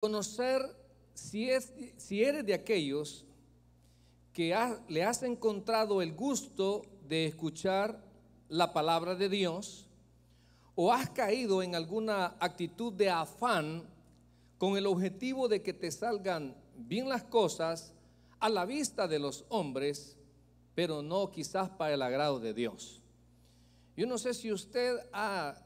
conocer si, es, si eres de aquellos que le has encontrado el gusto de escuchar la palabra de Dios o has caído en alguna actitud de afán con el objetivo de que te salgan bien las cosas a la vista de los hombres, pero no quizás para el agrado de Dios. Yo no sé si usted ha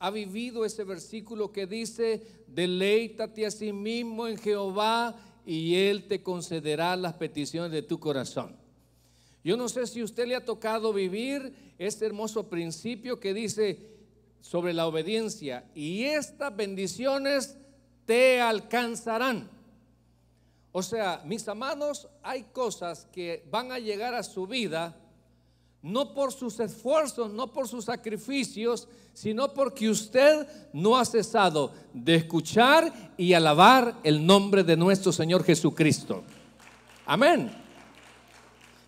ha vivido ese versículo que dice, deleítate a sí mismo en Jehová y Él te concederá las peticiones de tu corazón. Yo no sé si usted le ha tocado vivir este hermoso principio que dice sobre la obediencia y estas bendiciones te alcanzarán. O sea, mis amados, hay cosas que van a llegar a su vida no por sus esfuerzos, no por sus sacrificios, sino porque usted no ha cesado de escuchar y alabar el nombre de nuestro Señor Jesucristo. Amén.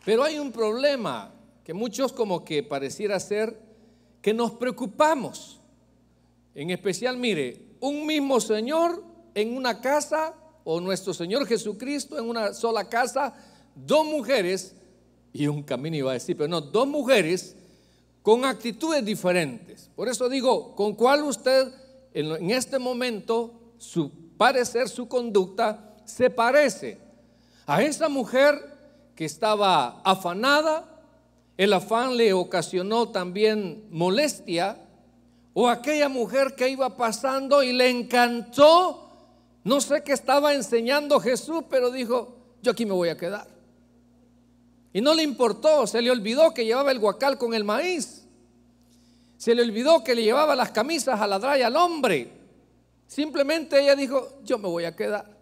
Pero hay un problema que muchos como que pareciera ser que nos preocupamos. En especial, mire, un mismo Señor en una casa o nuestro Señor Jesucristo en una sola casa, dos mujeres y un camino iba a decir, pero no, dos mujeres con actitudes diferentes. Por eso digo, ¿con cuál usted en, este momento su parecer, su conducta se parece? A esa mujer que estaba afanada, el afán le ocasionó también molestia, o aquella mujer que iba pasando y le encantó, no sé qué estaba enseñando Jesús, pero dijo, yo aquí me voy a quedar. Y no le importó, se le olvidó que llevaba el guacal con el maíz. Se le olvidó que le llevaba las camisas a la y al hombre. Simplemente ella dijo, yo me voy a quedar.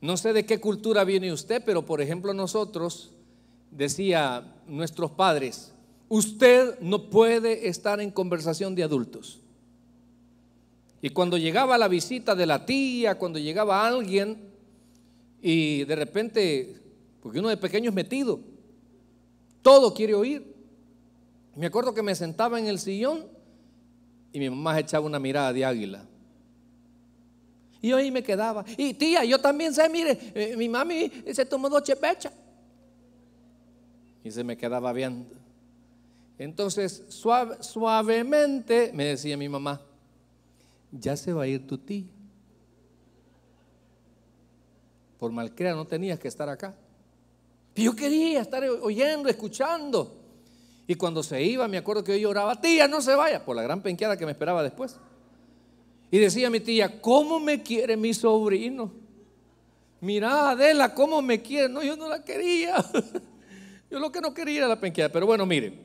No sé de qué cultura viene usted, pero por ejemplo nosotros, decía nuestros padres, usted no puede estar en conversación de adultos. Y cuando llegaba la visita de la tía, cuando llegaba alguien y de repente porque uno de pequeño es metido, todo quiere oír. Me acuerdo que me sentaba en el sillón y mi mamá echaba una mirada de águila. Y ahí me quedaba. Y tía, yo también sé, mire, eh, mi mami se tomó dos chepechas. Y se me quedaba viendo. Entonces, suavemente me decía mi mamá, ya se va a ir tu tía. Por malcrea no tenías que estar acá. Yo quería estar oyendo, escuchando. Y cuando se iba, me acuerdo que yo lloraba, tía, no se vaya, por la gran penqueada que me esperaba después. Y decía mi tía, ¿cómo me quiere mi sobrino? mira Adela, ¿cómo me quiere? No, yo no la quería. Yo lo que no quería era la penqueada. Pero bueno, mire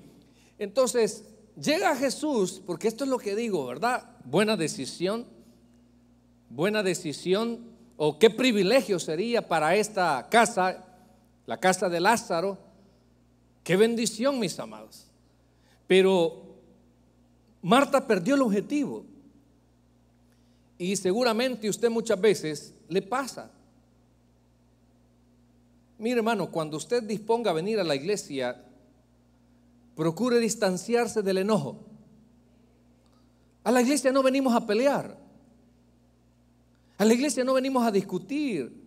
Entonces, llega Jesús, porque esto es lo que digo, ¿verdad? Buena decisión. Buena decisión. O qué privilegio sería para esta casa la casa de Lázaro. Qué bendición, mis amados. Pero Marta perdió el objetivo. Y seguramente usted muchas veces le pasa. Mire, hermano, cuando usted disponga a venir a la iglesia, procure distanciarse del enojo. A la iglesia no venimos a pelear. A la iglesia no venimos a discutir.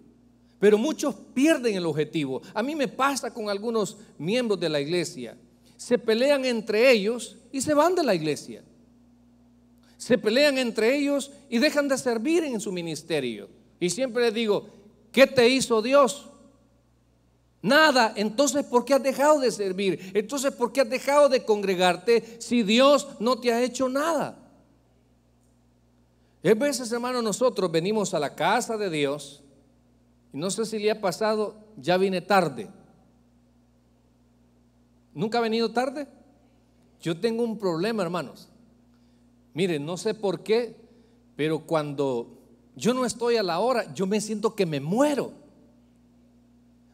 Pero muchos pierden el objetivo. A mí me pasa con algunos miembros de la iglesia. Se pelean entre ellos y se van de la iglesia. Se pelean entre ellos y dejan de servir en su ministerio. Y siempre les digo, ¿qué te hizo Dios? Nada, entonces ¿por qué has dejado de servir? Entonces ¿por qué has dejado de congregarte si Dios no te ha hecho nada? Es veces, hermanos, nosotros venimos a la casa de Dios no sé si le ha pasado, ya vine tarde. ¿Nunca ha venido tarde? Yo tengo un problema, hermanos. miren no sé por qué, pero cuando yo no estoy a la hora, yo me siento que me muero.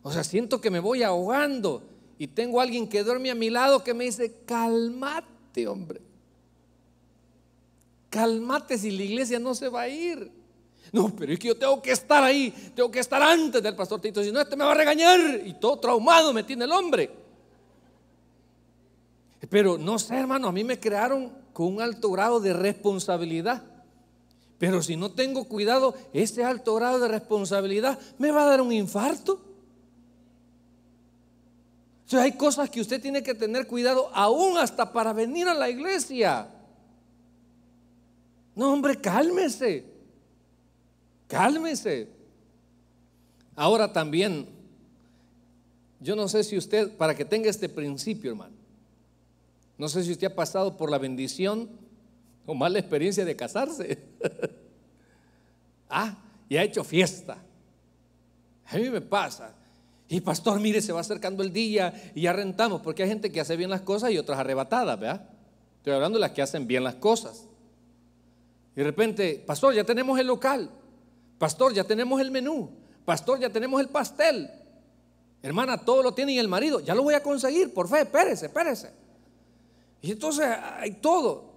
O sea, siento que me voy ahogando y tengo alguien que duerme a mi lado que me dice, calmate, hombre. Calmate si la iglesia no se va a ir. No, pero es que yo tengo que estar ahí, tengo que estar antes del pastor Tito, si no, este me va a regañar. Y todo traumado me tiene el hombre. Pero no sé, hermano, a mí me crearon con un alto grado de responsabilidad. Pero si no tengo cuidado, ese alto grado de responsabilidad me va a dar un infarto. O sea, hay cosas que usted tiene que tener cuidado aún hasta para venir a la iglesia. No, hombre, cálmese. Cálmese. Ahora también, yo no sé si usted, para que tenga este principio, hermano, no sé si usted ha pasado por la bendición o mala experiencia de casarse. ah, y ha hecho fiesta. A mí me pasa. Y pastor, mire, se va acercando el día y ya rentamos, porque hay gente que hace bien las cosas y otras arrebatadas, ¿verdad? Estoy hablando de las que hacen bien las cosas. Y de repente, pastor, ya tenemos el local. Pastor, ya tenemos el menú. Pastor, ya tenemos el pastel. Hermana, todo lo tiene y el marido. Ya lo voy a conseguir, por fe, espérese, espérese. Y entonces hay todo.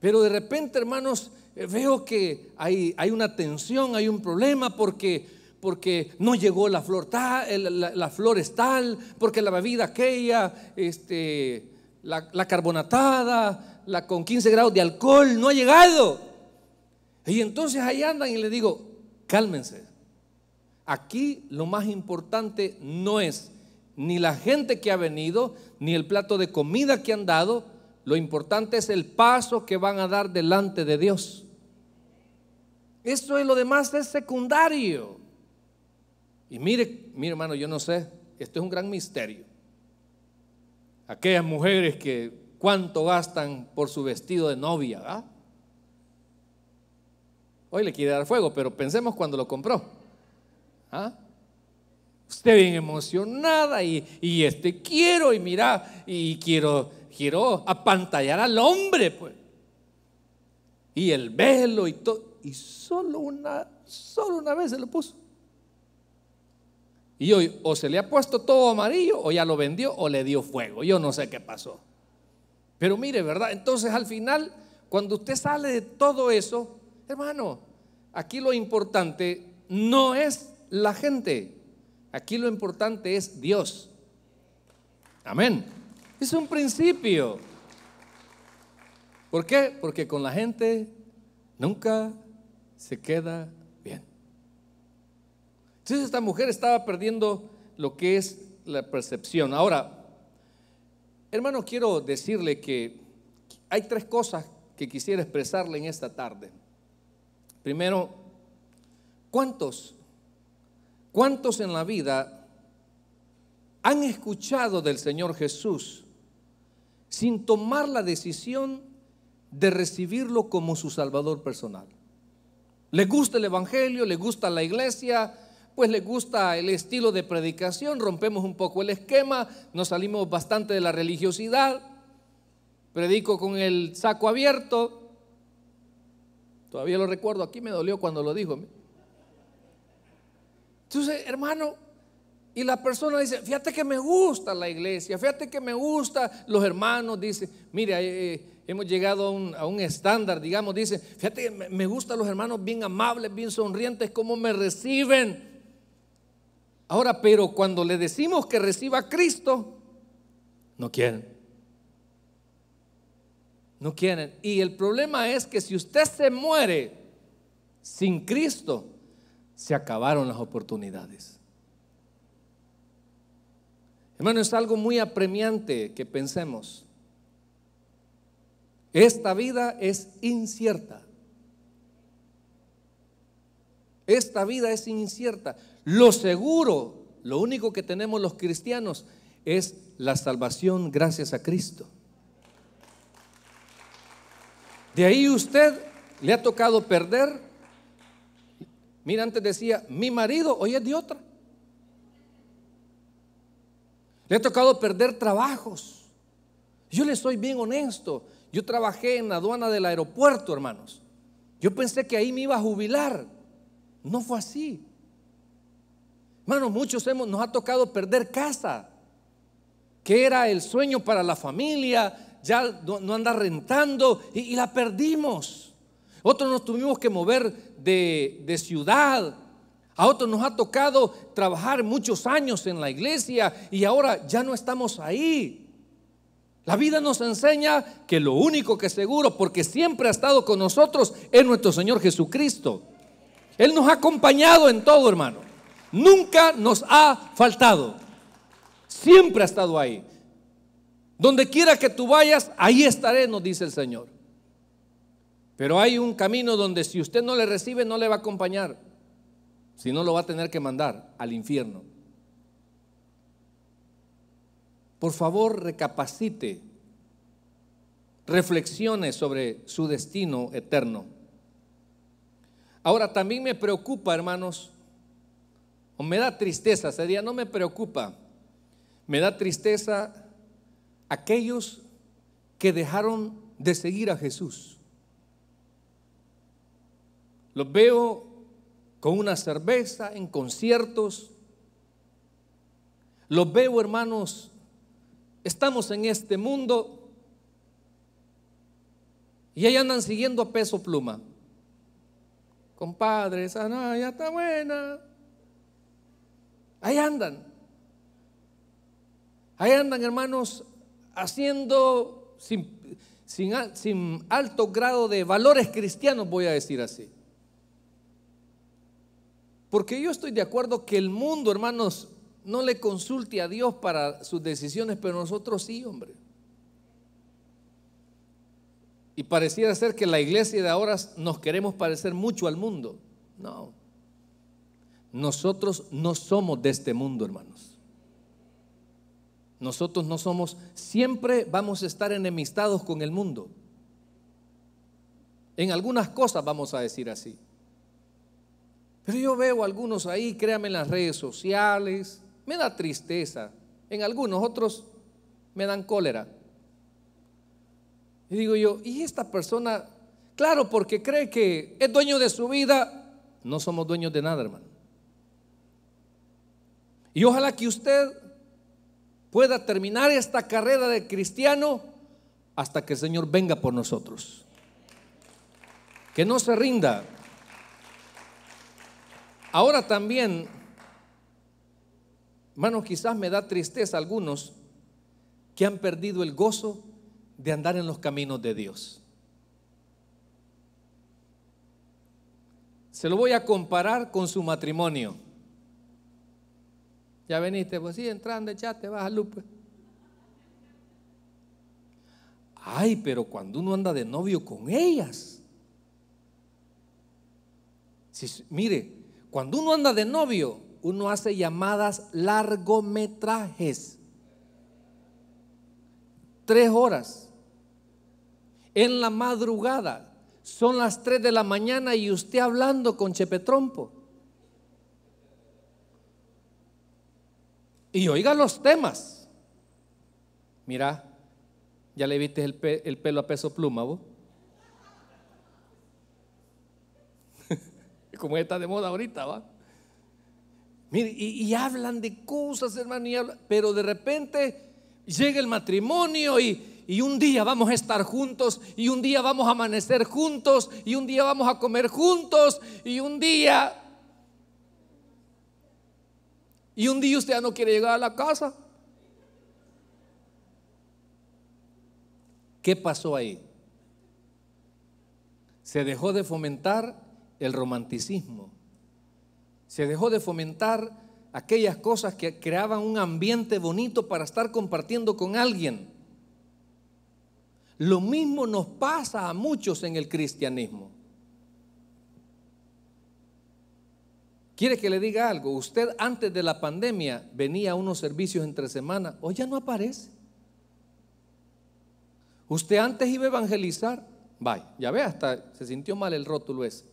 Pero de repente, hermanos, eh, veo que hay, hay una tensión, hay un problema porque, porque no llegó la flor tal, la, flor es tal, porque la bebida aquella, este, la, la, carbonatada, la con 15 grados de alcohol, no ha llegado. Y entonces ahí andan y le digo, Cálmense. Aquí lo más importante no es ni la gente que ha venido, ni el plato de comida que han dado. Lo importante es el paso que van a dar delante de Dios. Eso es lo demás es secundario. Y mire, mire hermano, yo no sé, esto es un gran misterio. Aquellas mujeres que cuánto gastan por su vestido de novia, ¿verdad? Hoy le quiere dar fuego, pero pensemos cuando lo compró. ¿Ah? Usted bien emocionada y, este quiero y mira y quiero, quiero apantallar al hombre, pues. Y el velo y todo. Y solo una, solo una vez se lo puso. Y hoy o se le ha puesto todo amarillo o ya lo vendió o le dio fuego. Yo no sé qué pasó. Pero mire, ¿verdad? Entonces al final, cuando usted sale de todo eso, Hermano, aquí lo importante no es la gente, aquí lo importante es Dios. Amén. Es un principio. ¿Por qué? Porque con la gente nunca se queda bien. Entonces esta mujer estaba perdiendo lo que es la percepción. Ahora, hermano, quiero decirle que hay tres cosas que quisiera expresarle en esta tarde. Primero, ¿cuántos, cuántos en la vida han escuchado del Señor Jesús sin tomar la decisión de recibirlo como su Salvador personal? Le gusta el Evangelio, le gusta la iglesia, pues le gusta el estilo de predicación, rompemos un poco el esquema, nos salimos bastante de la religiosidad, predico con el saco abierto, Todavía lo recuerdo, aquí me dolió cuando lo dijo. Entonces, hermano, y la persona dice, fíjate que me gusta la iglesia, fíjate que me gusta los hermanos, dice, mira, eh, eh, hemos llegado a un, estándar, digamos, dice, fíjate que me, me gustan los hermanos bien amables, bien sonrientes, cómo me reciben. Ahora, pero cuando le decimos que reciba a Cristo, no quieren. No quieren. Y el problema es que si usted se muere sin Cristo, se acabaron las oportunidades. Hermano, es algo muy apremiante que pensemos. Esta vida es incierta. Esta vida es incierta. Lo seguro, lo único que tenemos los cristianos es la salvación gracias a Cristo. De ahí usted le ha tocado perder. Mira, antes decía, mi marido, hoy es de otra. Le ha tocado perder trabajos. Yo le soy bien honesto. Yo trabajé en la aduana del aeropuerto, hermanos. Yo pensé que ahí me iba a jubilar. No fue así. Hermanos, muchos hemos, nos ha tocado perder casa, que era el sueño para la familia, ya no, anda rentando y, la perdimos. Otros nos tuvimos que mover de, de ciudad. A otros nos ha tocado trabajar muchos años en la iglesia y ahora ya no estamos ahí. La vida nos enseña que lo único que es seguro, porque siempre ha estado con nosotros, es nuestro Señor Jesucristo. Él nos ha acompañado en todo, hermano. Nunca nos ha faltado. Siempre ha estado ahí. Donde quiera que tú vayas, ahí estaré, nos dice el Señor. Pero hay un camino donde si usted no le recibe, no le va a acompañar. Si no, lo va a tener que mandar al infierno. Por favor, recapacite, reflexione sobre su destino eterno. Ahora, también me preocupa, hermanos, o me da tristeza, ese día, no me preocupa, me da tristeza aquellos que dejaron de seguir a Jesús. Los veo con una cerveza, en conciertos. Los veo, hermanos, estamos en este mundo y ahí andan siguiendo a peso pluma. Compadre, esa no, ya está buena. Ahí andan. Ahí andan, hermanos, haciendo sin, alto grado de valores cristianos, voy a decir así. Porque yo estoy de acuerdo que el mundo, hermanos, no le consulte a Dios para sus decisiones, pero nosotros sí, hombre. Y pareciera ser que la iglesia de ahora nos queremos parecer mucho al mundo. No. Nosotros no somos de este mundo, hermanos. Nosotros no somos, siempre vamos a estar enemistados con el mundo. En algunas cosas vamos a decir así. Pero yo veo algunos ahí, créanme, en las redes sociales, me da tristeza. En algunos, otros me dan cólera. Y digo yo, ¿y esta persona? Claro, porque cree que es dueño de su vida. No somos dueños de nada, hermano. Y ojalá que usted pueda terminar esta carrera de cristiano hasta que el Señor venga por nosotros. Que no se rinda. Ahora también, hermanos, quizás me da tristeza a algunos que han perdido el gozo de andar en los caminos de Dios. Se lo voy a comparar con su matrimonio. Ya veniste, pues sí, entrando, echaste, baja Lupe. Pues. Ay, pero cuando uno anda de novio con ellas. mire, cuando uno anda de novio, uno hace llamadas largometrajes. Tres horas. En la madrugada. Son las tres de la mañana y usted hablando con Chepetrompo. Y oiga los temas. Mira, ya le viste el, pelo a peso pluma, vos. Como está de moda ahorita, va. Mire, y, hablan de cosas, hermano, y pero de repente llega el matrimonio y, y un día vamos a estar juntos, y un día vamos a amanecer juntos, y un día vamos a comer juntos, y un día y un día usted ya no quiere llegar a la casa. ¿Qué pasó ahí? Se dejó de fomentar el romanticismo. Se dejó de fomentar aquellas cosas que creaban un ambiente bonito para estar compartiendo con alguien. Lo mismo nos pasa a muchos en el cristianismo. Quiere que le diga algo, usted antes de la pandemia venía a unos servicios entre semana, hoy ya no aparece. Usted antes iba a evangelizar, vaya, ya ve, hasta se sintió mal el rótulo ese.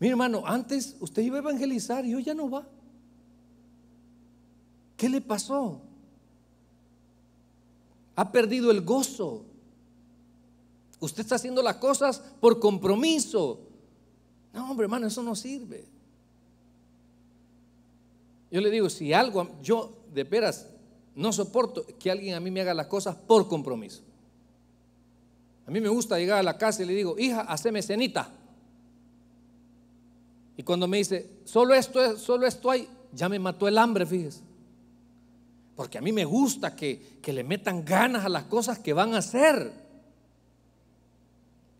Mi hermano, antes usted iba a evangelizar y hoy ya no va. ¿Qué le pasó? Ha perdido el gozo. Usted está haciendo las cosas por compromiso. No, hombre, hermano, eso no sirve. Yo le digo, si algo, yo de veras no soporto que alguien a mí me haga las cosas por compromiso. A mí me gusta llegar a la casa y le digo, hija, haceme cenita. Y cuando me dice, solo esto, solo esto hay, ya me mató el hambre, fíjese. Porque a mí me gusta que, que le metan ganas a las cosas que van a hacer.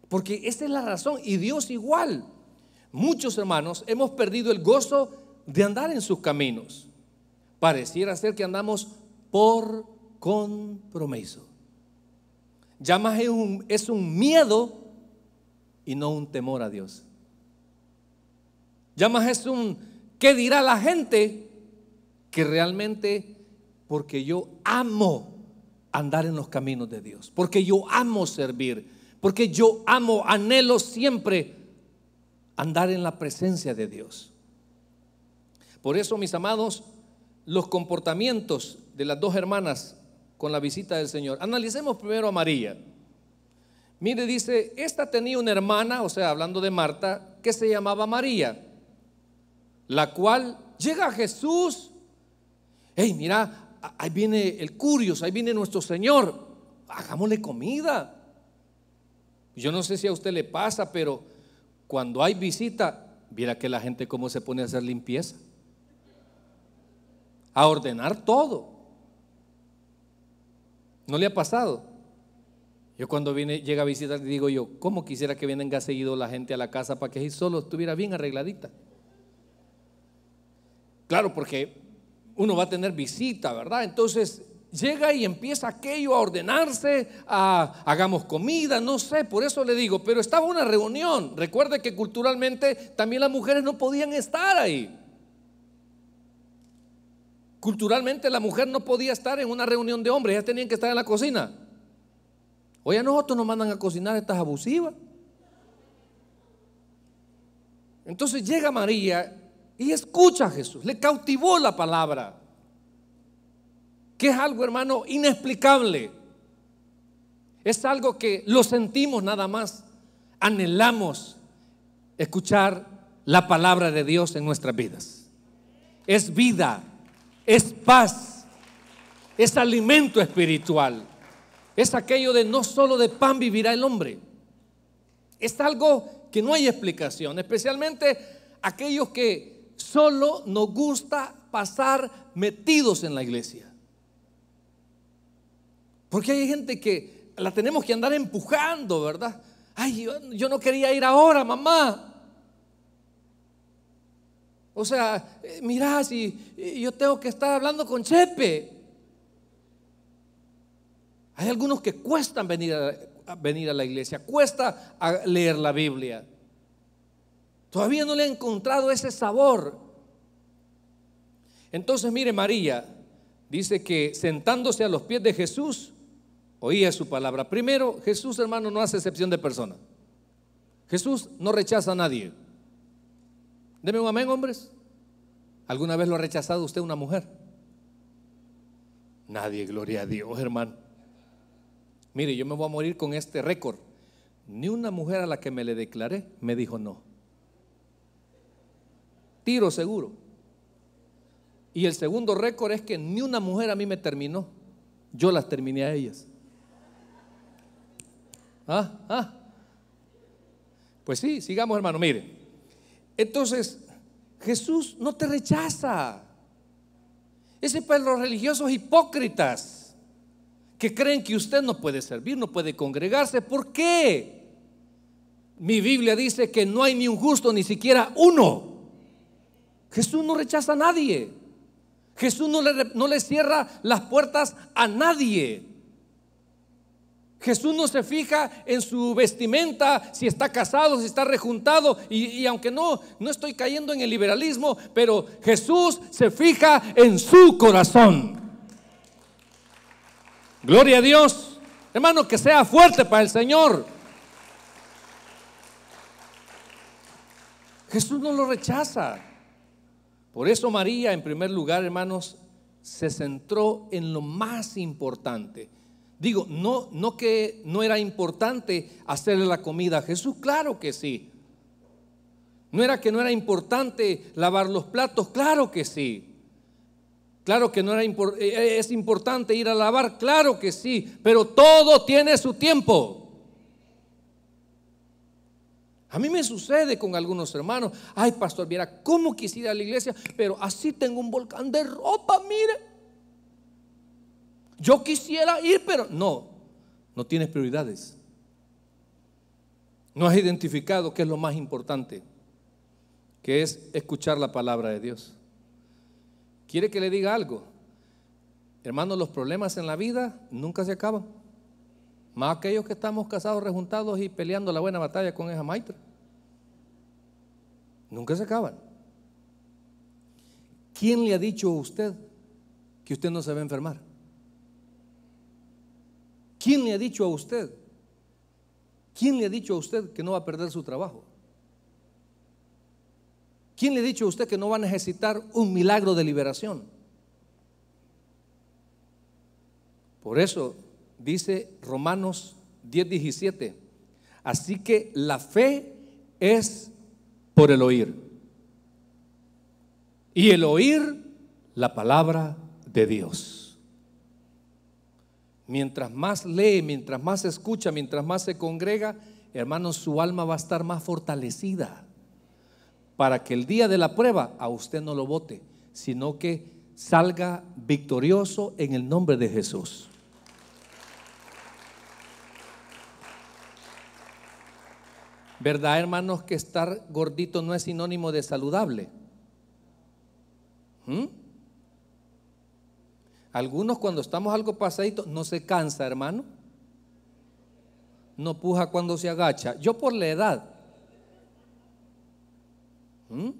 Porque esa es la razón. Y Dios igual. Muchos hermanos hemos perdido el gozo de andar en sus caminos. Pareciera ser que andamos por compromiso. Ya más es un, es un miedo y no un temor a Dios. Ya más es un qué dirá la gente que realmente porque yo amo andar en los caminos de Dios, porque yo amo servir, porque yo amo, anhelo siempre andar en la presencia de Dios. Por eso, mis amados, los comportamientos de las dos hermanas con la visita del Señor. Analicemos primero a María. Mire, dice, esta tenía una hermana, o sea, hablando de Marta, que se llamaba María, la cual llega a Jesús. Hey, mira, ahí viene el curioso, ahí viene nuestro Señor. Hagámosle comida. Yo no sé si a usted le pasa, pero cuando hay visita, mira que la gente cómo se pone a hacer limpieza a ordenar todo. ¿No le ha pasado? Yo cuando viene, llega a visitar digo yo, ¿cómo quisiera que venga seguido la gente a la casa para que ahí solo estuviera bien arregladita? Claro, porque uno va a tener visita, ¿verdad? Entonces llega y empieza aquello a ordenarse, a hagamos comida, no sé, por eso le digo, pero estaba una reunión. Recuerde que culturalmente también las mujeres no podían estar ahí. Culturalmente la mujer no podía estar en una reunión de hombres, ya tenían que estar en la cocina. Oye, a nosotros nos mandan a cocinar estas abusiva Entonces llega María y escucha a Jesús, le cautivó la palabra, que es algo, hermano, inexplicable. Es algo que lo sentimos nada más, anhelamos escuchar la palabra de Dios en nuestras vidas. Es vida es paz, es alimento espiritual. Es aquello de no solo de pan vivirá el hombre. Es algo que no hay explicación, especialmente aquellos que solo nos gusta pasar metidos en la iglesia. Porque hay gente que la tenemos que andar empujando, ¿verdad? Ay, yo, no quería ir ahora, mamá. O sea, eh, mirá, si eh, yo tengo que estar hablando con Chepe. Hay algunos que cuestan venir a, venir a la iglesia, cuesta leer la Biblia. Todavía no le he encontrado ese sabor. Entonces, mire, María dice que sentándose a los pies de Jesús, oía su palabra. Primero, Jesús, hermano, no hace excepción de persona. Jesús no rechaza a nadie. Deme un amén, hombres. ¿Alguna vez lo ha rechazado usted una mujer? Nadie, gloria a Dios, hermano. Mire, yo me voy a morir con este récord. Ni una mujer a la que me le declaré me dijo no. Tiro seguro. Y el segundo récord es que ni una mujer a mí me terminó. Yo las terminé a ellas. Ah, ah. Pues sí, sigamos hermano, mire. Entonces, Jesús no te rechaza. Ese es para los religiosos hipócritas que creen que usted no puede servir, no puede congregarse. ¿Por qué? Mi Biblia dice que no hay ni un justo, ni siquiera uno. Jesús no rechaza a nadie. Jesús no le, no le cierra las puertas a nadie. Jesús no se fija en su vestimenta, si está casado, si está rejuntado, y, aunque no, no estoy cayendo en el liberalismo, pero Jesús se fija en su corazón. Gloria a Dios. Hermano, que sea fuerte para el Señor. Jesús no lo rechaza. Por eso María, en primer lugar, hermanos, se centró en lo más importante Digo, no, no que no era importante hacerle la comida a Jesús, claro que sí. No era que no era importante lavar los platos, claro que sí. Claro que no era eh, eh, es importante ir a lavar, claro que sí, pero todo tiene su tiempo. A mí me sucede con algunos hermanos, ay pastor, mira cómo quisiera a la iglesia, pero así tengo un volcán de ropa, mire. Yo quisiera ir, pero no, no tienes prioridades. No has identificado qué es lo más importante, que es escuchar la palabra de Dios. ¿Quiere que le diga algo? hermano los problemas en la vida nunca se acaban. Más aquellos que estamos casados, rejuntados y peleando la buena batalla con esa maitra. Nunca se acaban. ¿Quién le ha dicho a usted que usted no se va a enfermar? ¿Quién le ha dicho a usted? ¿Quién le ha dicho a usted que no va a perder su trabajo? ¿Quién le ha dicho a usted que no va a necesitar un milagro de liberación? Por eso dice Romanos 10, 17. Así que la fe es por el oír. Y el oír la palabra de Dios. Mientras más lee, mientras más escucha, mientras más se congrega, hermanos, su alma va a estar más fortalecida para que el día de la prueba a usted no lo vote, sino que salga victorioso en el nombre de Jesús. ¿Verdad, hermanos, que estar gordito no es sinónimo de saludable? ¿Mm? Algunos cuando estamos algo pasaditos no se cansa, hermano. No puja cuando se agacha. Yo por la edad. ¿Mm?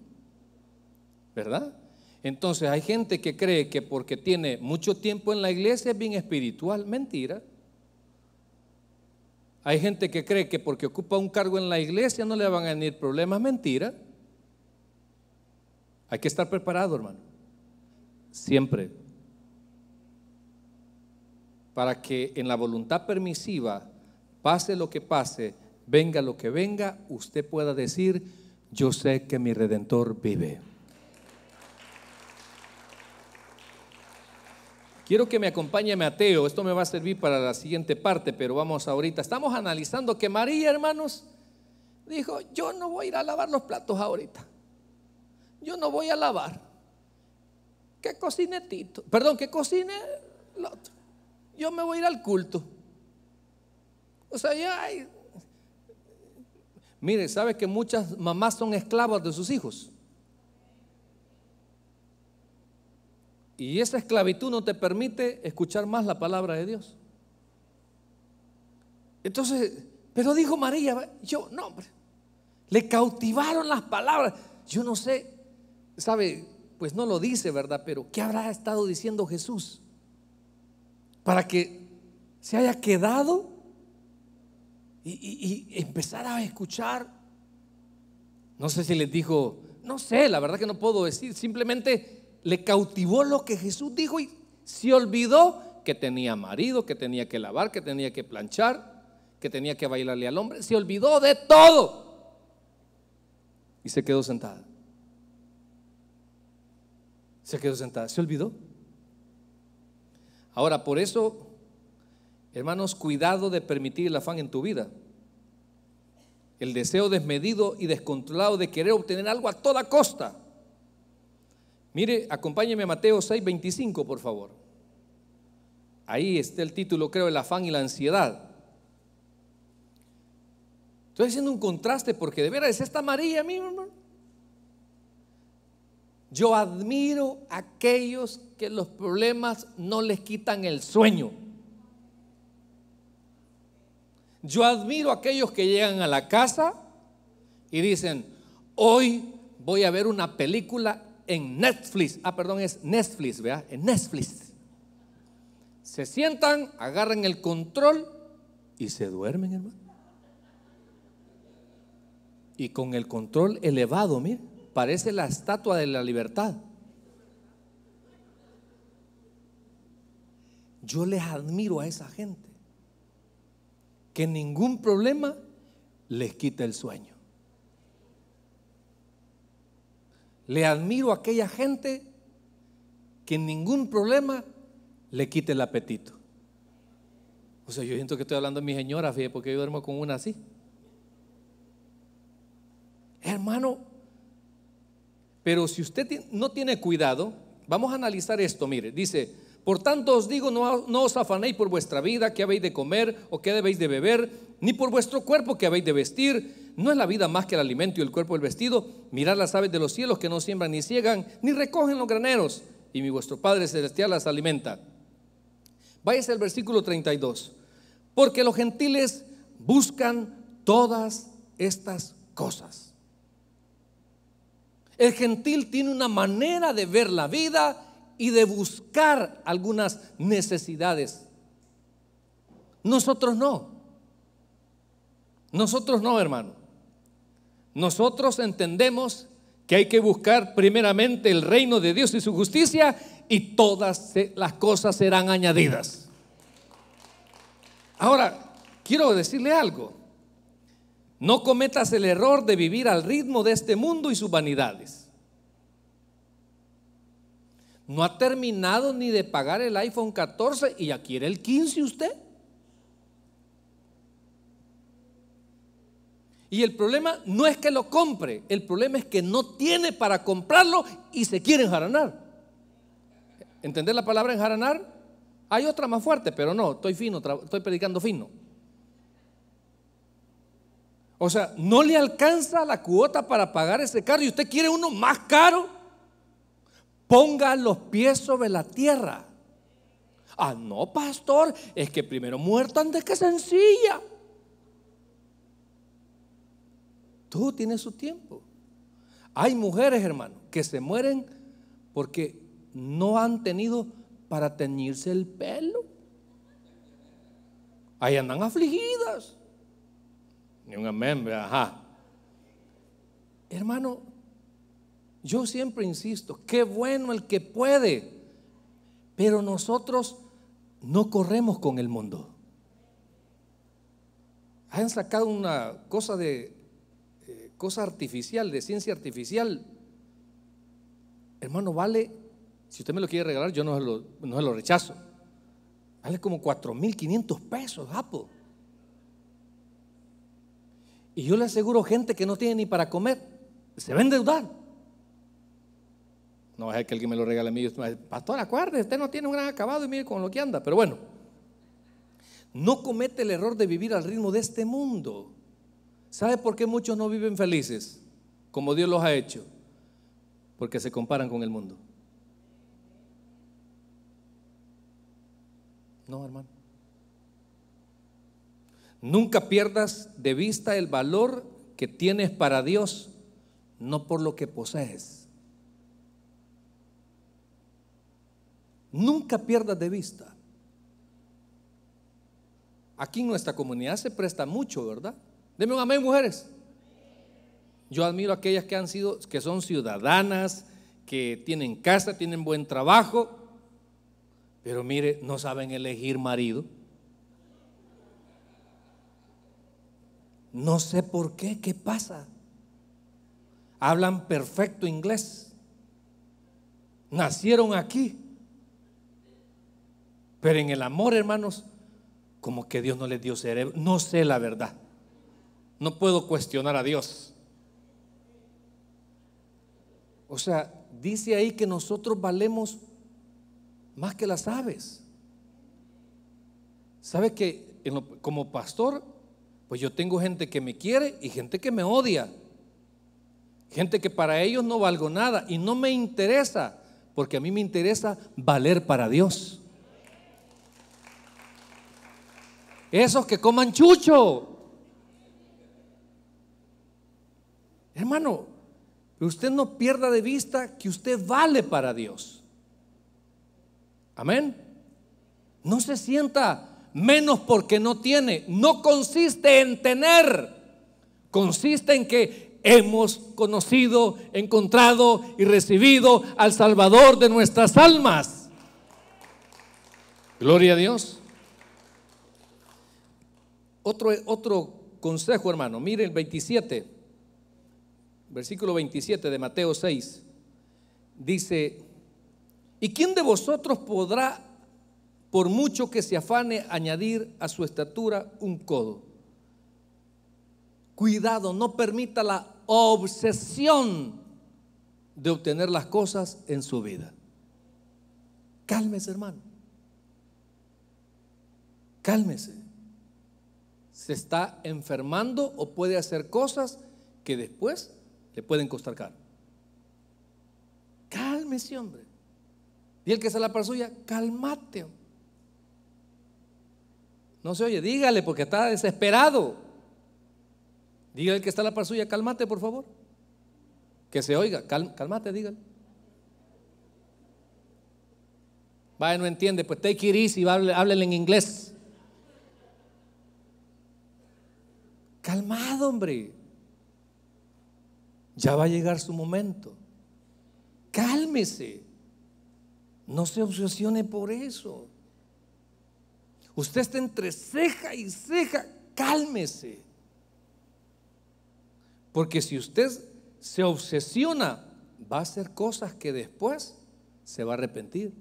¿Verdad? Entonces hay gente que cree que porque tiene mucho tiempo en la iglesia es bien espiritual. Mentira. Hay gente que cree que porque ocupa un cargo en la iglesia no le van a venir problemas. Mentira. Hay que estar preparado, hermano. Siempre para que en la voluntad permisiva, pase lo que pase, venga lo que venga, usted pueda decir, yo sé que mi redentor vive. Quiero que me acompañe Mateo, esto me va a servir para la siguiente parte, pero vamos ahorita. Estamos analizando que María, hermanos, dijo, yo no voy a ir a lavar los platos ahorita. Yo no voy a lavar. Que cocine perdón, que cocine yo me voy a ir al culto. O sea, ya Mire, ¿sabe que muchas mamás son esclavas de sus hijos? Y esa esclavitud no te permite escuchar más la palabra de Dios. Entonces, pero dijo María, yo, no, hombre, le cautivaron las palabras. Yo no sé, ¿sabe? Pues no lo dice, ¿verdad? Pero ¿qué habrá estado diciendo Jesús? para que se haya quedado y, empezara a escuchar. No sé si les dijo, no sé, la verdad que no puedo decir, simplemente le cautivó lo que Jesús dijo y se olvidó que tenía marido, que tenía que lavar, que tenía que planchar, que tenía que bailarle al hombre, se olvidó de todo. Y se quedó sentada. Se quedó sentada, se olvidó. Ahora, por eso, hermanos, cuidado de permitir el afán en tu vida. El deseo desmedido y descontrolado de querer obtener algo a toda costa. Mire, acompáñeme a Mateo 6, 25, por favor. Ahí está el título, creo, el afán y la ansiedad. Estoy haciendo un contraste porque de veras esta María, mi hermano. Yo admiro a aquellos que los problemas no les quitan el sueño. Yo admiro a aquellos que llegan a la casa y dicen, hoy voy a ver una película en Netflix. Ah, perdón, es Netflix, ¿verdad? En Netflix. Se sientan, agarran el control y se duermen, hermano. Y con el control elevado, miren parece la estatua de la libertad. Yo les admiro a esa gente que ningún problema les quita el sueño. Le admiro a aquella gente que ningún problema le quite el apetito. O sea, yo siento que estoy hablando de mi señora, fíjate, porque yo duermo con una así. Hermano, pero si usted no tiene cuidado, vamos a analizar esto, mire, dice, por tanto os digo, no, os afanéis por vuestra vida, qué habéis de comer o qué debéis de beber, ni por vuestro cuerpo, que habéis de vestir. No es la vida más que el alimento y el cuerpo el vestido. Mirad las aves de los cielos que no siembran ni ciegan, ni recogen los graneros, y mi vuestro Padre Celestial las alimenta. Váyase al versículo 32. Porque los gentiles buscan todas estas cosas. El gentil tiene una manera de ver la vida y de buscar algunas necesidades. Nosotros no. Nosotros no, hermano. Nosotros entendemos que hay que buscar primeramente el reino de Dios y su justicia y todas las cosas serán añadidas. Ahora, quiero decirle algo. No cometas el error de vivir al ritmo de este mundo y sus vanidades. No ha terminado ni de pagar el iPhone 14 y ya quiere el 15 usted. Y el problema no es que lo compre, el problema es que no tiene para comprarlo y se quiere enjaranar. ¿Entender la palabra enjaranar? Hay otra más fuerte, pero no, estoy fino, estoy predicando fino. O sea, no le alcanza la cuota para pagar ese carro y usted quiere uno más caro. Ponga los pies sobre la tierra. Ah, no, pastor, es que primero muerto antes que sencilla. Tú tiene su tiempo. Hay mujeres, hermano, que se mueren porque no han tenido para teñirse el pelo. Ahí andan afligidas un amén, ajá. Hermano, yo siempre insisto, qué bueno el que puede, pero nosotros no corremos con el mundo. Han sacado una cosa de eh, cosa artificial, de ciencia artificial. Hermano, vale, si usted me lo quiere regalar, yo no se lo, no lo rechazo. Vale como 4.500 pesos, Apple. Y yo le aseguro gente que no tiene ni para comer, se va a endeudar. No es que alguien me lo regale a mí. Pastor, acuérdese, usted no tiene un gran acabado y mire con lo que anda. Pero bueno, no comete el error de vivir al ritmo de este mundo. ¿Sabe por qué muchos no viven felices? Como Dios los ha hecho. Porque se comparan con el mundo. No, hermano. Nunca pierdas de vista el valor que tienes para Dios, no por lo que posees. Nunca pierdas de vista. Aquí en nuestra comunidad se presta mucho, ¿verdad? Deme un amén, mujeres. Yo admiro a aquellas que han sido, que son ciudadanas, que tienen casa, tienen buen trabajo, pero mire, no saben elegir marido. No sé por qué, ¿qué pasa? Hablan perfecto inglés. Nacieron aquí. Pero en el amor, hermanos, como que Dios no les dio cerebro. No sé la verdad. No puedo cuestionar a Dios. O sea, dice ahí que nosotros valemos más que las aves. ¿Sabe que como pastor pues yo tengo gente que me quiere y gente que me odia. Gente que para ellos no valgo nada y no me interesa, porque a mí me interesa valer para Dios. Esos que coman chucho. Hermano, usted no pierda de vista que usted vale para Dios. Amén. No se sienta menos porque no tiene. No consiste en tener, consiste en que hemos conocido, encontrado y recibido al Salvador de nuestras almas. Gloria a Dios. Otro, otro consejo, hermano. Mire el 27, versículo 27 de Mateo 6. Dice, ¿y quién de vosotros podrá por mucho que se afane añadir a su estatura un codo. Cuidado, no permita la obsesión de obtener las cosas en su vida. Cálmese, hermano. Cálmese. Se está enfermando o puede hacer cosas que después le pueden costar caro. Cálmese, hombre. Y el que se la para suya, cálmate. Hombre. No se oye, dígale porque está desesperado. Dígale que está la par suya, cálmate por favor. Que se oiga, cálmate, dígale. Vaya, no entiende, pues take it easy, háblele en inglés. Calmado, hombre. Ya va a llegar su momento. Cálmese. No se obsesione por eso. Usted está entre ceja y ceja, cálmese. Porque si usted se obsesiona, va a hacer cosas que después se va a arrepentir.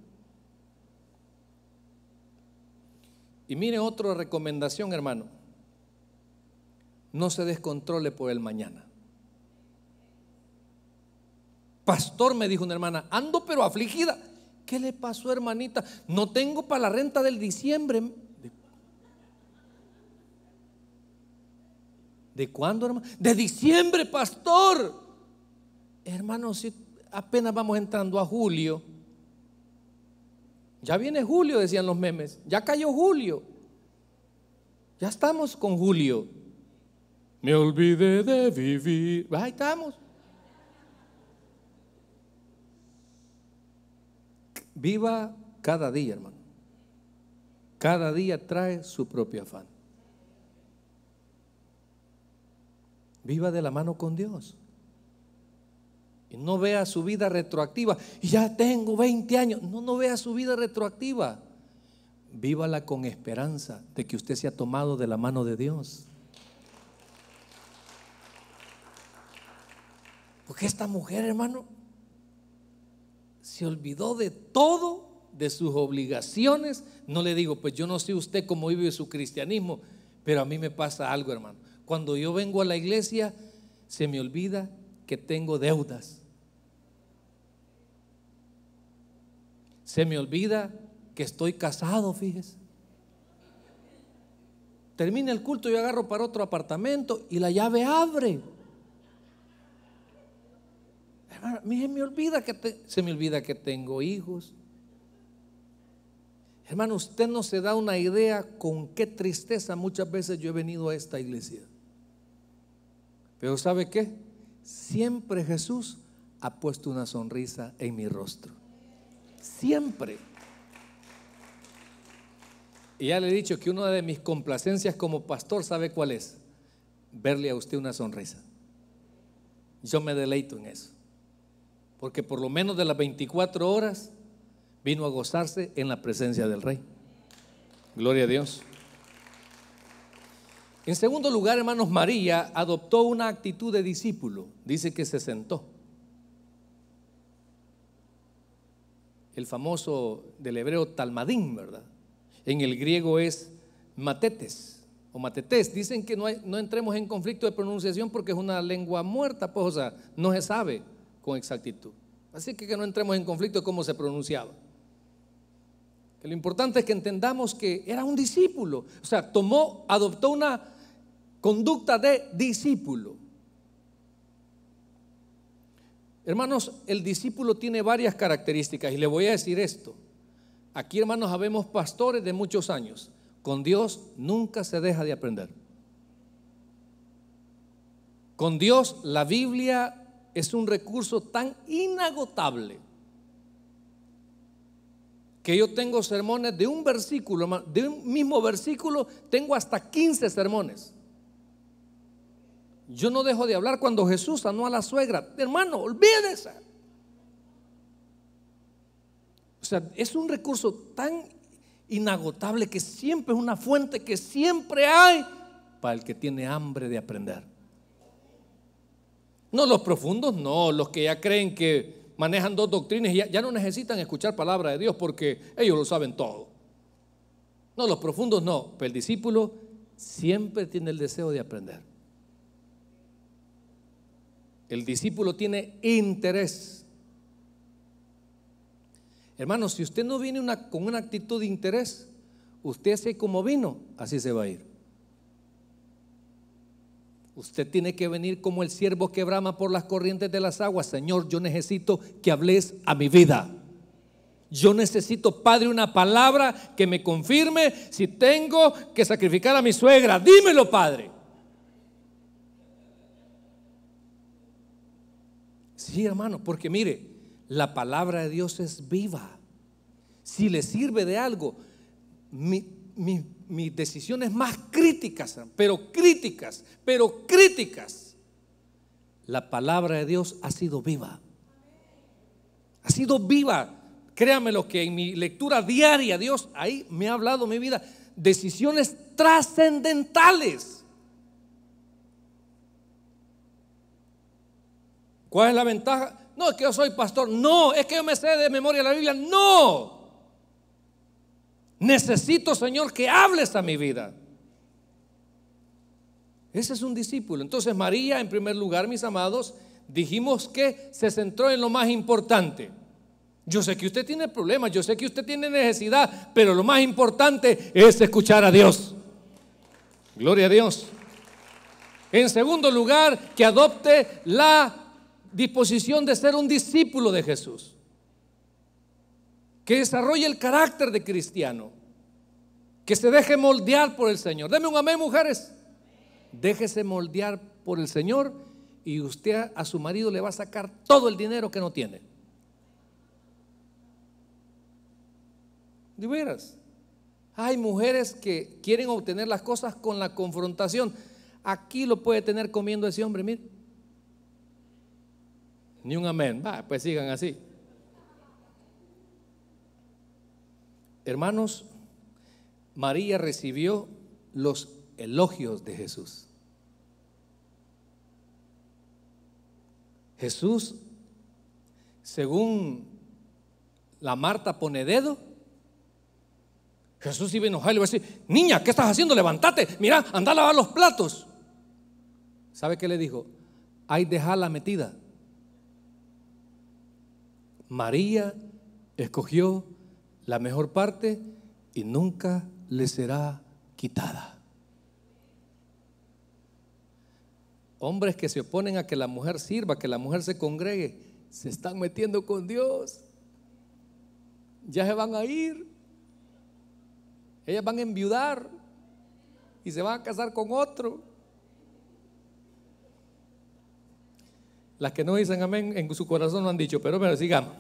Y mire otra recomendación, hermano. No se descontrole por el mañana. Pastor, me dijo una hermana, ando pero afligida. ¿Qué le pasó, hermanita? No tengo para la renta del diciembre. ¿De cuándo, hermano? De diciembre, pastor. Hermano, si apenas vamos entrando a julio. Ya viene julio, decían los memes. Ya cayó julio. Ya estamos con julio. Me olvidé de vivir. Ahí estamos. Viva cada día, hermano. Cada día trae su propio afán. Viva de la mano con Dios. Y no vea su vida retroactiva. Y ya tengo 20 años. No, no vea su vida retroactiva. Vívala con esperanza de que usted se ha tomado de la mano de Dios. Porque esta mujer, hermano, se olvidó de todo, de sus obligaciones. No le digo, pues yo no sé usted cómo vive su cristianismo, pero a mí me pasa algo, hermano. Cuando yo vengo a la iglesia, se me olvida que tengo deudas. Se me olvida que estoy casado, fíjese. Termina el culto, yo agarro para otro apartamento y la llave abre. Hermano, se me olvida que se me olvida que tengo hijos. Hermano, usted no se da una idea con qué tristeza muchas veces yo he venido a esta iglesia. Pero ¿sabe qué? Siempre Jesús ha puesto una sonrisa en mi rostro. Siempre. Y ya le he dicho que una de mis complacencias como pastor sabe cuál es. Verle a usted una sonrisa. Yo me deleito en eso. Porque por lo menos de las 24 horas vino a gozarse en la presencia del Rey. Gloria a Dios. En segundo lugar, hermanos, María adoptó una actitud de discípulo. Dice que se sentó. El famoso del hebreo talmadín, ¿verdad? En el griego es matetes o matetes. Dicen que no, entremos en conflicto de pronunciación porque es una lengua muerta, pues, o sea, no se sabe con exactitud. Así que que no entremos en conflicto de cómo se pronunciaba. Que lo importante es que entendamos que era un discípulo. O sea, tomó, adoptó una Conducta de discípulo. Hermanos, el discípulo tiene varias características y le voy a decir esto. Aquí, hermanos, habemos pastores de muchos años. Con Dios nunca se deja de aprender. Con Dios la Biblia es un recurso tan inagotable que yo tengo sermones de un versículo, de un mismo versículo tengo hasta 15 sermones. Yo no dejo de hablar cuando Jesús sanó a la suegra. Hermano, olvídese. O sea, es un recurso tan inagotable que siempre es una fuente que siempre hay para el que tiene hambre de aprender. No los profundos, no, los que ya creen que manejan dos doctrinas y ya, no necesitan escuchar palabra de Dios porque ellos lo saben todo. No, los profundos no, pero el discípulo siempre tiene el deseo de aprender. El discípulo tiene interés. Hermano, si usted no viene con una actitud de interés, usted así como vino, así se va a ir. Usted tiene que venir como el siervo que brama por las corrientes de las aguas. Señor, yo necesito que hables a mi vida. Yo necesito, Padre, una palabra que me confirme si tengo que sacrificar a mi suegra. Dímelo, Padre. Sí, hermano, porque mire, la palabra de Dios es viva. Si le sirve de algo, mis decisiones más críticas, pero críticas, pero críticas, la palabra de Dios ha sido viva. Ha sido viva. Créame lo que en mi lectura diaria, Dios ahí me ha hablado mi vida. Decisiones trascendentales ¿Cuál es la ventaja? No, es que yo soy pastor. No, es que yo me sé de memoria la Biblia. No. Necesito, Señor, que hables a mi vida. Ese es un discípulo. Entonces María, en primer lugar, mis amados, dijimos que se centró en lo más importante. Yo sé que usted tiene problemas, yo sé que usted tiene necesidad, pero lo más importante es escuchar a Dios. Gloria a Dios. En segundo lugar, que adopte la disposición de ser un discípulo de Jesús, que desarrolle el carácter de cristiano, que se deje moldear por el Señor. Deme un amén, mujeres. Déjese moldear por el Señor y usted a su marido le va a sacar todo el dinero que no tiene. De veras. Hay mujeres que quieren obtener las cosas con la confrontación. Aquí lo puede tener comiendo ese hombre, mire. Ni un amén. pues sigan así. Hermanos, María recibió los elogios de Jesús. Jesús, según la Marta pone dedo, Jesús iba enojado y le iba a decir, niña, ¿qué estás haciendo? Levántate, mira, anda a lavar los platos. ¿Sabe qué le dijo? Ay, la metida. María escogió la mejor parte y nunca le será quitada. Hombres que se oponen a que la mujer sirva, que la mujer se congregue, se están metiendo con Dios. Ya se van a ir. Ellas van a enviudar y se van a casar con otro. Las que no dicen amén en su corazón no han dicho, pero, pero sigamos.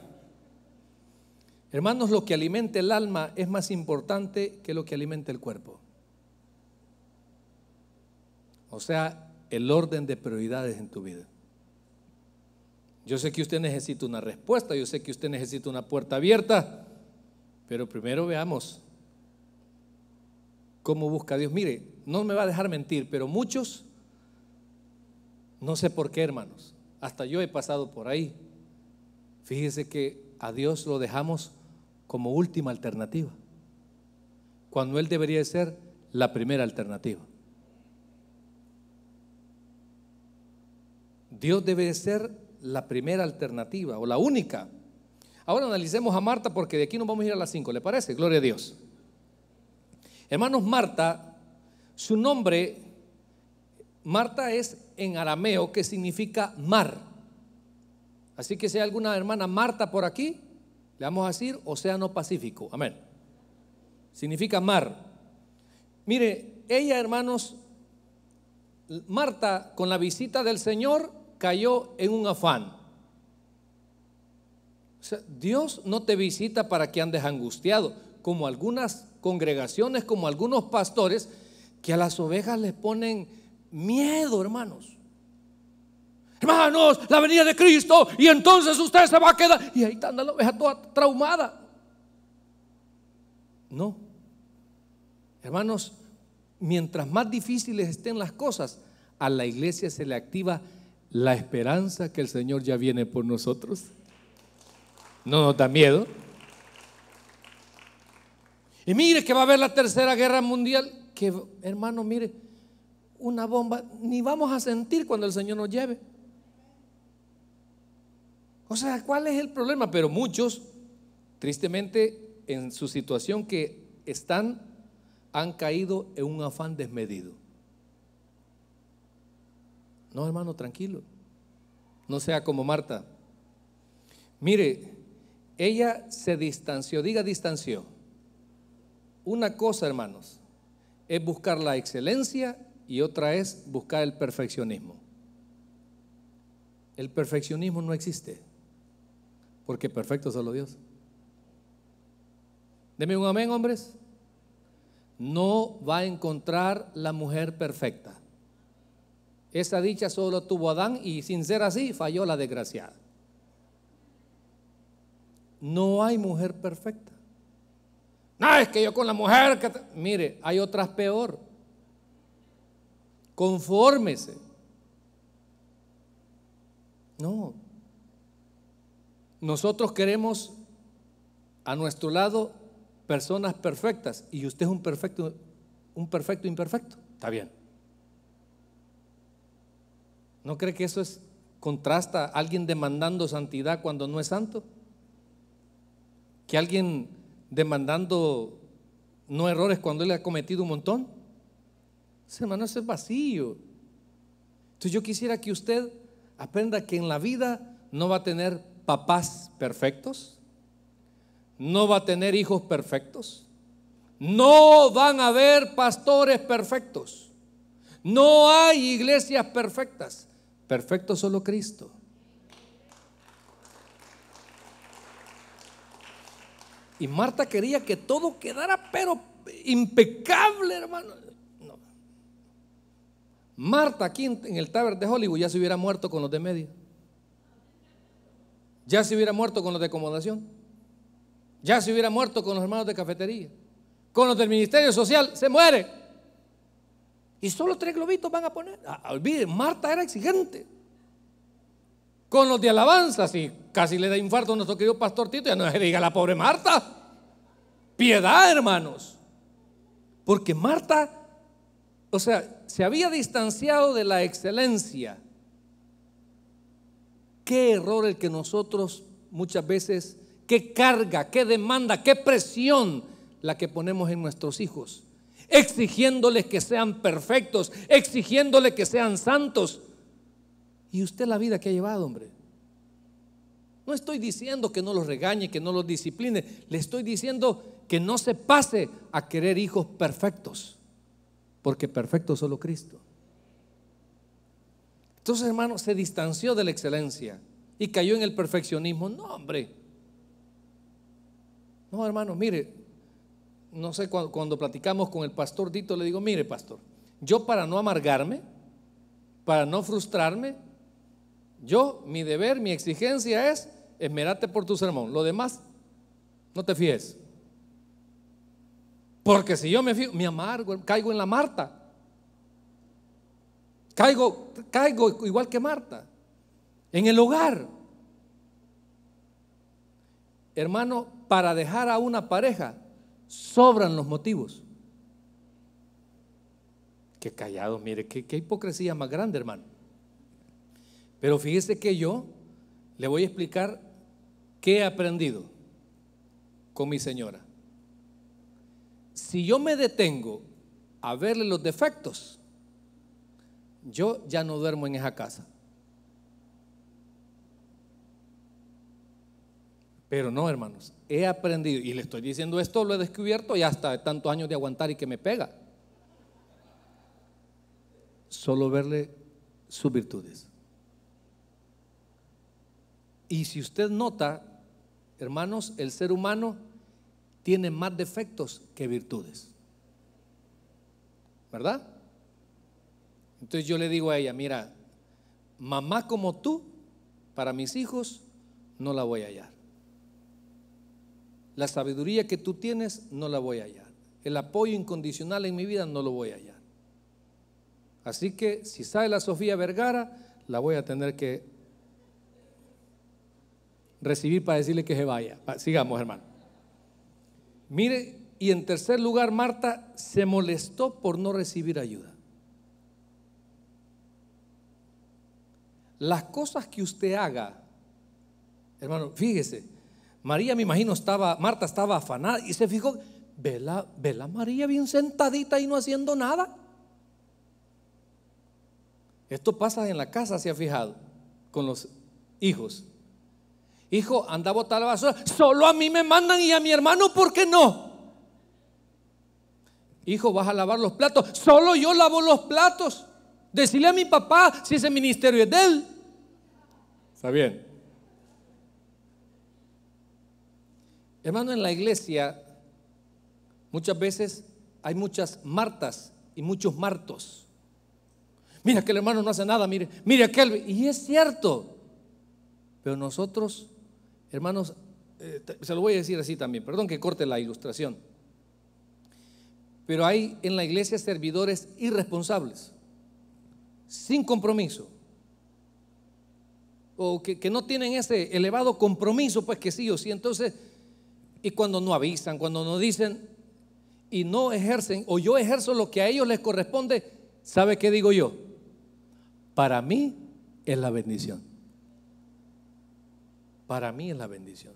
Hermanos, lo que alimenta el alma es más importante que lo que alimenta el cuerpo. O sea, el orden de prioridades en tu vida. Yo sé que usted necesita una respuesta, yo sé que usted necesita una puerta abierta, pero primero veamos cómo busca Dios. Mire, no me va a dejar mentir, pero muchos, no sé por qué hermanos, hasta yo he pasado por ahí. Fíjese que a Dios lo dejamos como última alternativa, cuando Él debería ser la primera alternativa. Dios debe ser la primera alternativa o la única. Ahora analicemos a Marta porque de aquí nos vamos a ir a las 5, ¿le parece? Gloria a Dios. Hermanos, Marta, su nombre, Marta es en arameo que significa mar. Así que si hay alguna hermana Marta por aquí, le vamos a decir Océano Pacífico, amén. Significa mar. Mire, ella, hermanos, Marta, con la visita del Señor, cayó en un afán. Dios no te visita para que andes angustiado, como algunas congregaciones, como algunos pastores, que a las ovejas les ponen miedo, hermanos hermanos, la venida de Cristo, y entonces usted se va a quedar. Y ahí está la oveja toda traumada. No. Hermanos, mientras más difíciles estén las cosas, a la iglesia se le activa la esperanza que el Señor ya viene por nosotros. No nos da miedo. Y mire que va a haber la tercera guerra mundial. Que hermano, mire, una bomba, ni vamos a sentir cuando el Señor nos lleve. O sea, ¿cuál es el problema? Pero muchos, tristemente, en su situación que están, han caído en un afán desmedido. No, hermano, tranquilo. No sea como Marta. Mire, ella se distanció, diga distanció. Una cosa, hermanos, es buscar la excelencia y otra es buscar el perfeccionismo. El perfeccionismo no existe porque perfecto es solo Dios. Deme un amén, hombres. No va a encontrar la mujer perfecta. Esa dicha solo tuvo Adán y sin ser así falló la desgraciada. No hay mujer perfecta. No, es que yo con la mujer... Que Mire, hay otras peor. Confórmese. No, nosotros queremos a nuestro lado personas perfectas y usted es un perfecto, un perfecto imperfecto. Está bien. ¿No cree que eso es contrasta a alguien demandando santidad cuando no es santo? Que alguien demandando no errores cuando él ha cometido un montón. Ese hermano, eso es vacío. Entonces yo quisiera que usted aprenda que en la vida no va a tener papás perfectos, no va a tener hijos perfectos, no van a haber pastores perfectos, no hay iglesias perfectas, perfecto solo Cristo. Y Marta quería que todo quedara, pero impecable, hermano. Marta aquí en el Taber de Hollywood ya se hubiera muerto con los de medio ya se hubiera muerto con los de acomodación, ya se hubiera muerto con los hermanos de cafetería, con los del Ministerio Social, se muere. Y solo tres globitos van a poner. Ah, olviden, Marta era exigente. Con los de alabanza, si casi le da infarto a nuestro querido pastor Tito, ya no se diga la pobre Marta. Piedad, hermanos. Porque Marta, o sea, se había distanciado de la excelencia Qué error el que nosotros muchas veces, qué carga, qué demanda, qué presión la que ponemos en nuestros hijos, exigiéndoles que sean perfectos, exigiéndoles que sean santos. Y usted la vida que ha llevado, hombre. No estoy diciendo que no los regañe, que no los discipline. Le estoy diciendo que no se pase a querer hijos perfectos, porque perfecto solo Cristo. Entonces, hermano, se distanció de la excelencia y cayó en el perfeccionismo. No, hombre. No, hermano, mire, no sé, cuando, platicamos con el pastor Dito, le digo, mire, pastor, yo para no amargarme, para no frustrarme, yo, mi deber, mi exigencia es esmerarte por tu sermón. Lo demás, no te fíes. Porque si yo me fío, me amargo, caigo en la Marta. Caigo, caigo igual que Marta, en el hogar. Hermano, para dejar a una pareja sobran los motivos. Qué callado, mire, qué, qué hipocresía más grande, hermano. Pero fíjese que yo le voy a explicar qué he aprendido con mi señora. Si yo me detengo a verle los defectos, yo ya no duermo en esa casa. Pero no, hermanos, he aprendido, y le estoy diciendo esto, lo he descubierto y hasta tantos años de aguantar y que me pega. Solo verle sus virtudes. Y si usted nota, hermanos, el ser humano tiene más defectos que virtudes. ¿Verdad? Entonces yo le digo a ella, mira, mamá como tú, para mis hijos, no la voy a hallar. La sabiduría que tú tienes, no la voy a hallar. El apoyo incondicional en mi vida, no lo voy a hallar. Así que si sale la Sofía Vergara, la voy a tener que recibir para decirle que se vaya. Sigamos, hermano. Mire, y en tercer lugar, Marta se molestó por no recibir ayuda. Las cosas que usted haga, hermano, fíjese, María me imagino estaba, Marta estaba afanada y se fijó, ve la María bien sentadita y no haciendo nada. Esto pasa en la casa, se ha fijado, con los hijos. Hijo, anda a botar la basura. Solo a mí me mandan y a mi hermano, ¿por qué no? Hijo, vas a lavar los platos. Solo yo lavo los platos. Decirle a mi papá si ese ministerio es de él. ¿Está bien? Hermano, en la iglesia muchas veces hay muchas Martas y muchos Martos. Mira, el hermano no hace nada, mire, mire aquel. Y es cierto. Pero nosotros, hermanos, eh, se lo voy a decir así también, perdón que corte la ilustración. Pero hay en la iglesia servidores irresponsables, sin compromiso, o que, no tienen ese elevado compromiso, pues que sí o sí. Entonces, y cuando no avisan, cuando no dicen y no ejercen, o yo ejerzo lo que a ellos les corresponde, ¿sabe qué digo yo? Para mí es la bendición. Para mí es la bendición.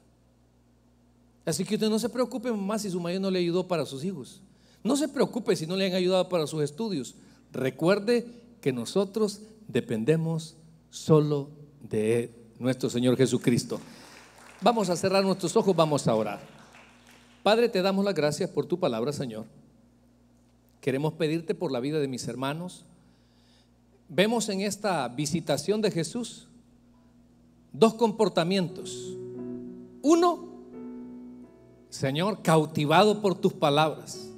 Así que usted no se preocupe más si su mayor no le ayudó para sus hijos. No se preocupe si no le han ayudado para sus estudios. Recuerde que nosotros dependemos solo de nuestro Señor Jesucristo. Vamos a cerrar nuestros ojos, vamos a orar. Padre, te damos las gracias por tu palabra, Señor. Queremos pedirte por la vida de mis hermanos. Vemos en esta visitación de Jesús dos comportamientos. Uno, Señor, cautivado por tus palabras,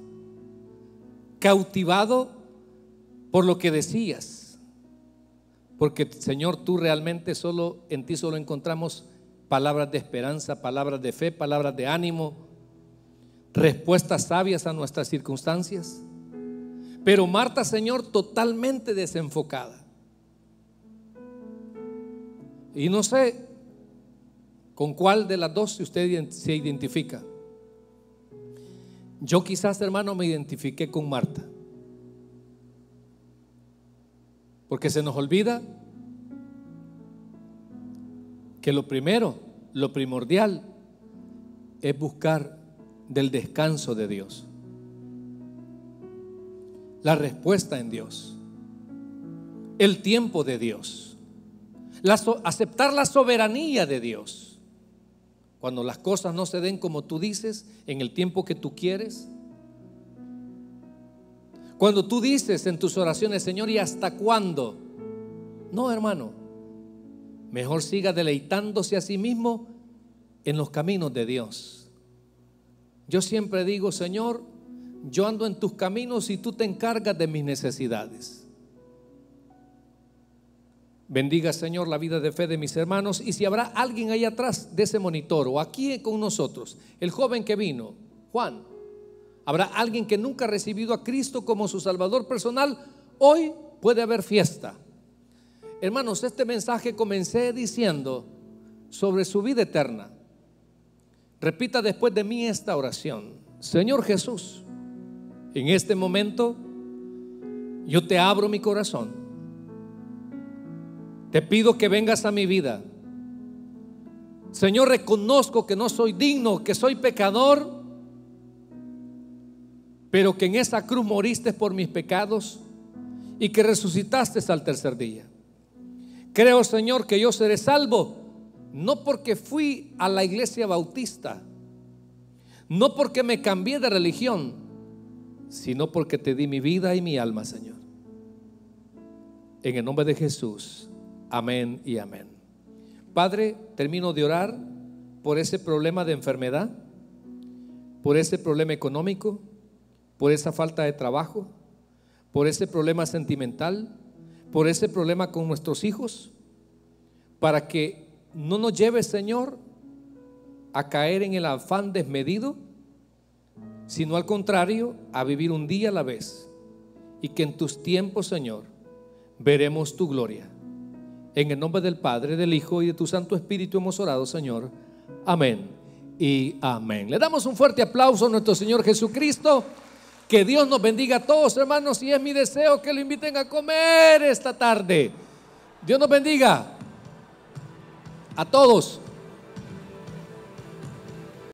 cautivado por lo que decías, porque Señor, tú realmente solo en ti solo encontramos palabras de esperanza, palabras de fe, palabras de ánimo, respuestas sabias a nuestras circunstancias. Pero Marta, Señor, totalmente desenfocada. Y no sé con cuál de las dos usted se identifica. Yo quizás, hermano, me identifiqué con Marta. Porque se nos olvida que lo primero, lo primordial, es buscar del descanso de Dios. La respuesta en Dios. El tiempo de Dios. aceptar la soberanía de Dios. Cuando las cosas no se den como tú dices, en el tiempo que tú quieres, cuando tú dices en tus oraciones, Señor, ¿y hasta cuándo? No, hermano. Mejor siga deleitándose a sí mismo en los caminos de Dios. Yo siempre digo, Señor, yo ando en tus caminos y tú te encargas de mis necesidades. Bendiga, Señor, la vida de fe de mis hermanos. Y si habrá alguien ahí atrás de ese monitor o aquí con nosotros, el joven que vino, Juan, Habrá alguien que nunca ha recibido a Cristo como su Salvador personal. Hoy puede haber fiesta. Hermanos, este mensaje comencé diciendo sobre su vida eterna. Repita después de mí esta oración. Señor Jesús, en este momento yo te abro mi corazón. Te pido que vengas a mi vida. Señor, reconozco que no soy digno, que soy pecador pero que en esa cruz moriste por mis pecados y que resucitaste al tercer día. Creo, Señor, que yo seré salvo, no porque fui a la iglesia bautista, no porque me cambié de religión, sino porque te di mi vida y mi alma, Señor. En el nombre de Jesús, amén y amén. Padre, termino de orar por ese problema de enfermedad, por ese problema económico por esa falta de trabajo, por ese problema sentimental, por ese problema con nuestros hijos, para que no nos lleve, Señor, a caer en el afán desmedido, sino al contrario, a vivir un día a la vez. Y que en tus tiempos, Señor, veremos tu gloria. En el nombre del Padre, del Hijo y de tu Santo Espíritu hemos orado, Señor. Amén y amén. Le damos un fuerte aplauso a nuestro Señor Jesucristo. Que Dios nos bendiga a todos, hermanos, y es mi deseo que lo inviten a comer esta tarde. Dios nos bendiga a todos.